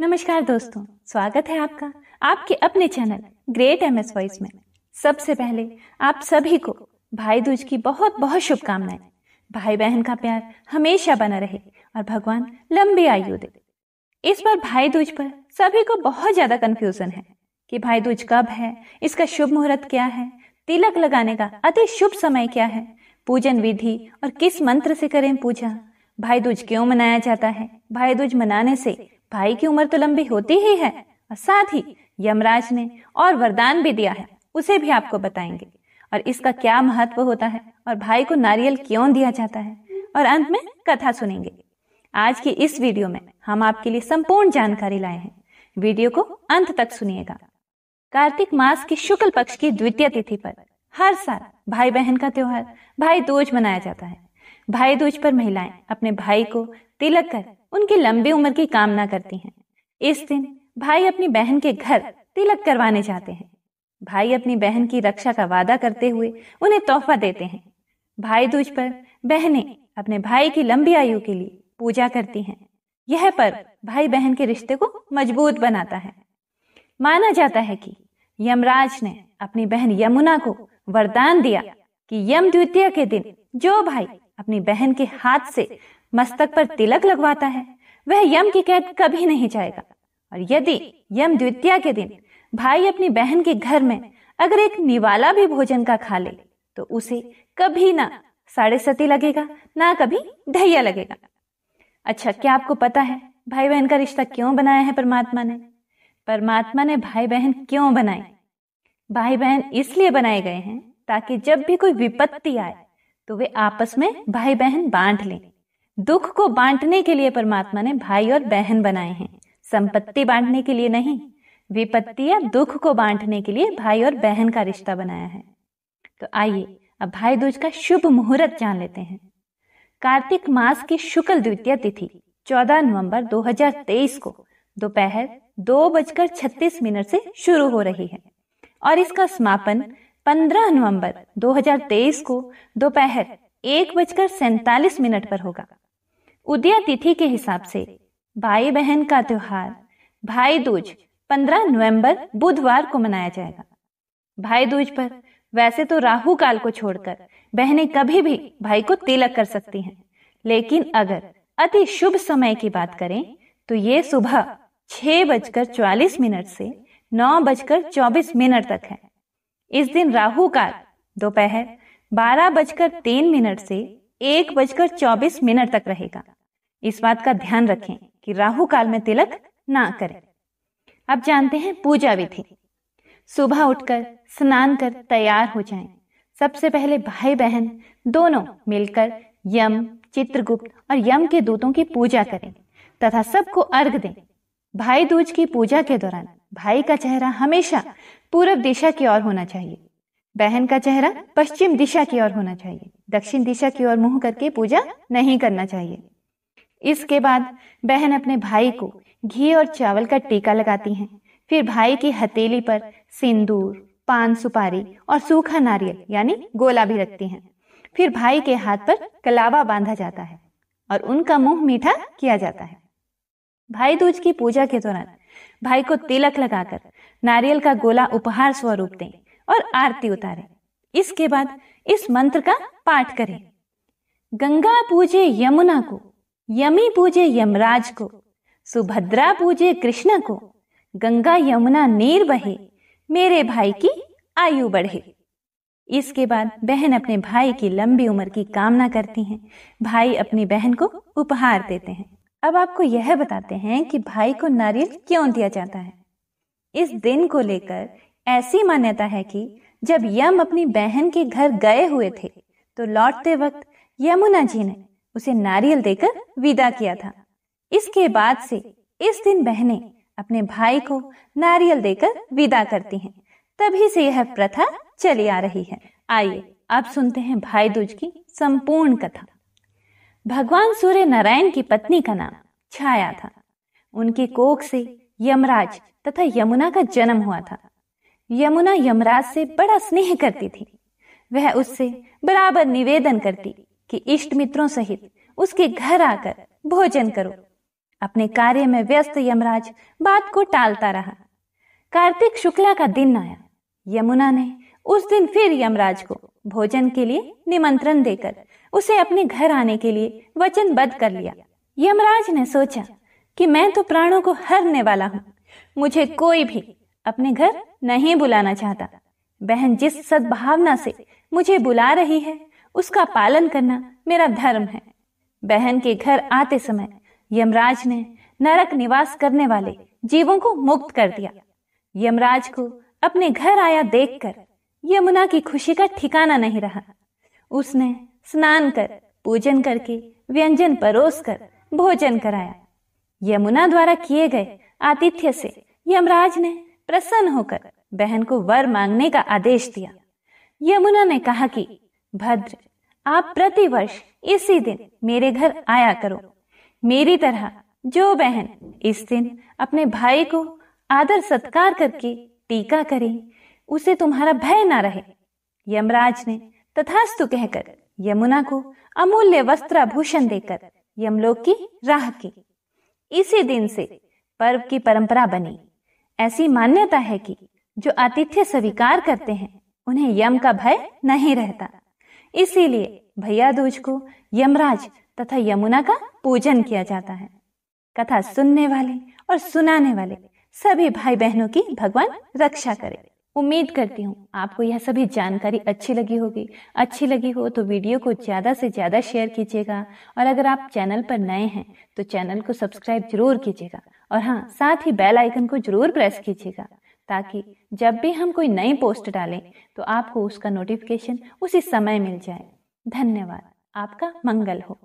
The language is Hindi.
नमस्कार दोस्तों स्वागत है आपका आपके अपने channel great M S voice में सबसे पहले आप सभी को भाई दूज की बहुत बहुत शुभकामनाएं भाई बहन का प्यार हमेशा बना रहे और भगवान लंबी आयु दे इस बार भाई दूज पर सभी को बहुत ज्यादा कंफ्यूजन है कि भाई दूज कब है इसका शुभ मुहूर्त क्या है तिलक लगाने का अति शुभ समय क्या है पूजन विधि और किस मंत्र से करें पूजा भाई दूज क्यों मनाया जाता है भाई दूज मनाने से भाई की उम्र तो लंबी होती ही है और साथ ही यमराज ने और वरदान भी दिया है उसे भी आपको बताएंगे और इसका क्या महत्व होता है और भाई को नारियल क्यों दिया जाता है और अंत में कथा सुनेंगे आज की इस वीडियो में हम आपके लिए संपूर्ण जानकारी लाए हैं वीडियो को अंत तक सुनिएगा कार्तिक मास की शुक्ल पक्ष की द्वितीय तिथि पर हर साल भाई बहन का त्योहार भाई दूज मनाया जाता है भाई दूज पर महिलाएं अपने भाई को तिलक कर उनकी लंबी उम्र की कामना करती हैं इस दिन भाई अपनी बहन के घर तिलक करवाने जाते हैं भाई अपनी बहन की रक्षा का वादा करते हुए उन्हें तोहफा देते हैं भाई दूज पर बहनें अपने भाई की लंबी आयु के लिए पूजा करती हैं यह पर्व भाई बहन के रिश्ते को मजबूत बनाता है माना जाता है कि यमराज ने अपनी बहन यमुना को वरदान दिया कि यम द्वितीय के दिन जो भाई अपनी बहन के हाथ से मस्तक पर तिलक लगवाता है वह यम की कैद कभी नहीं जाएगा और यदि यम द्वितीय के दिन भाई अपनी बहन के घर में अगर एक निवाला भी भोजन का खा ले तो उसे कभी ना साढ़े सती लगेगा ना कभी ढैया लगेगा अच्छा क्या आपको पता है भाई बहन का रिश्ता क्यों बनाया है परमात्मा ने परमात्मा ने भाई बहन क्यों बनाए भाई बहन इसलिए बनाए गए हैं ताकि जब भी कोई विपत्ति आए तो वे आपस में भाई बहन बांट लें दुख को बांटने के लिए परमात्मा ने भाई और बहन बनाए हैं संपत्ति बांटने के लिए नहीं विपत्ति या दुख को बांटने के लिए भाई और बहन का रिश्ता बनाया है तो आइए अब भाई दूज का शुभ मुहूर्त जान लेते हैं कार्तिक मास की शुक्ल द्वितीय तिथि 14 नवंबर 2023 को दोपहर दो बजकर छत्तीस मिनट से शुरू हो रही है और इसका समापन पंद्रह नवंबर 2023 को दोपहर एक बजकर सैतालीस मिनट पर होगा उदया तिथि के हिसाब से भाई बहन का त्योहार भाई दूज 15 नवंबर बुधवार को मनाया जाएगा भाई दूज पर वैसे तो राहु काल को छोड़कर बहनें कभी भी भाई को तिलक कर सकती हैं लेकिन अगर अति शुभ समय की बात करें तो ये सुबह छह बजकर चालीस मिनट से नौ बजकर चौबीस मिनट तक है इस दिन राहु काल दोपहर बारह बजकर तीन मिनट से एक बजकर चौबीस मिनट तक रहेगा इस बात का ध्यान रखें कि राहु काल में तिलक ना करें अब जानते हैं पूजा विधि सुबह उठकर स्नान कर तैयार हो जाएं। सबसे पहले भाई बहन दोनों मिलकर यम चित्रगुप्त और यम के दूतों की पूजा करें तथा सबको अर्घ दें भाई दूज की पूजा के दौरान भाई का चेहरा हमेशा पूर्व दिशा की ओर होना चाहिए बहन का चेहरा पश्चिम दिशा की ओर होना चाहिए दक्षिण दिशा की ओर मुंह करके पूजा नहीं करना चाहिए इसके बाद बहन अपने भाई को घी और चावल का टीका लगाती हैं फिर भाई की हथेली पर सिंदूर पान सुपारी और सूखा नारियल यानी गोला भी रखती हैं फिर भाई के हाथ पर कलावा बांधा जाता है और उनका मुंह मीठा किया जाता है भाई दूज की पूजा के दौरान भाई को तिलक लगाकर नारियल का गोला उपहार स्वरूप दें और आरती उतारें इसके बाद इस मंत्र का पाठ करें गंगा पूजे यमुना को यमी पूजे यमराज को सुभद्रा पूजे कृष्ण को गंगा यमुना नीर बहे मेरे भाई की आयु बढ़े इसके बाद बहन अपने भाई की लंबी उम्र की कामना करती हैं भाई अपनी बहन को उपहार देते हैं अब आपको यह बताते हैं कि भाई को नारियल क्यों दिया जाता है इस दिन को लेकर ऐसी मान्यता है कि जब यम अपनी बहन के घर गए हुए थे तो लौटते वक्त यमुना जी ने उसे नारियल देकर विदा किया था इसके बाद से इस दिन बहनें अपने भाई को नारियल देकर विदा करती हैं तभी से यह प्रथा चली आ रही है आइए अब सुनते हैं भाई दूज की संपूर्ण कथा भगवान सूर्य नारायण की पत्नी का नाम छाया था उनके कोख से यमराज तथा यमुना का जन्म हुआ था यमुना यमराज से बड़ा स्नेह करती थी वह उससे बराबर निवेदन करती कि इष्ट मित्रों सहित उसके घर आकर भोजन करो अपने कार्य में व्यस्त यमराज बात को टालता रहा कार्तिक शुक्ला का दिन आया यमुना ने उस दिन फिर यमराज को भोजन के लिए निमंत्रण देकर उसे अपने घर आने के लिए वचनबद्ध कर लिया यमराज ने सोचा कि मैं तो प्राणों को हरने वाला हूँ मुझे कोई भी अपने घर नहीं बुलाना चाहता बहन जिस सद्भावना से मुझे बुला रही है उसका पालन करना मेरा धर्म है बहन के घर आते समय यमराज ने नरक निवास करने वाले जीवों को मुक्त कर दिया यमराज को अपने घर आया देखकर यमुना की खुशी का ठिकाना नहीं रहा उसने स्नान कर पूजन करके व्यंजन परोस कर भोजन कराया यमुना द्वारा किए गए आतिथ्य से यमराज ने प्रसन्न होकर बहन को वर मांगने का आदेश दिया यमुना ने कहा कि भद्र आप प्रतिवर्ष इसी दिन मेरे घर आया करो मेरी तरह जो बहन इस दिन अपने भाई को आदर सत्कार करके टीका करे उसे तुम्हारा भय ना रहे यमराज ने तथास्तु कहकर यमुना को अमूल्य वस्त्र भूषण देकर यमलोक की राह की इसी दिन से पर्व की परंपरा बनी ऐसी मान्यता है कि जो आतिथ्य स्वीकार करते हैं उन्हें यम का भय नहीं रहता इसीलिए भैया दूज को यमराज तथा यमुना का पूजन किया जाता है कथा सुनने वाले और सुनाने वाले सभी भाई बहनों की भगवान रक्षा करें उम्मीद करती हूँ आपको यह सभी जानकारी अच्छी लगी होगी अच्छी लगी हो तो वीडियो को ज़्यादा से ज़्यादा शेयर कीजिएगा और अगर आप चैनल पर नए हैं तो चैनल को सब्सक्राइब जरूर कीजिएगा और हाँ साथ ही बेल आइकन को जरूर प्रेस कीजिएगा ताकि जब भी हम कोई नई पोस्ट डालें तो आपको उसका नोटिफिकेशन उसी समय मिल जाए धन्यवाद आपका मंगल हो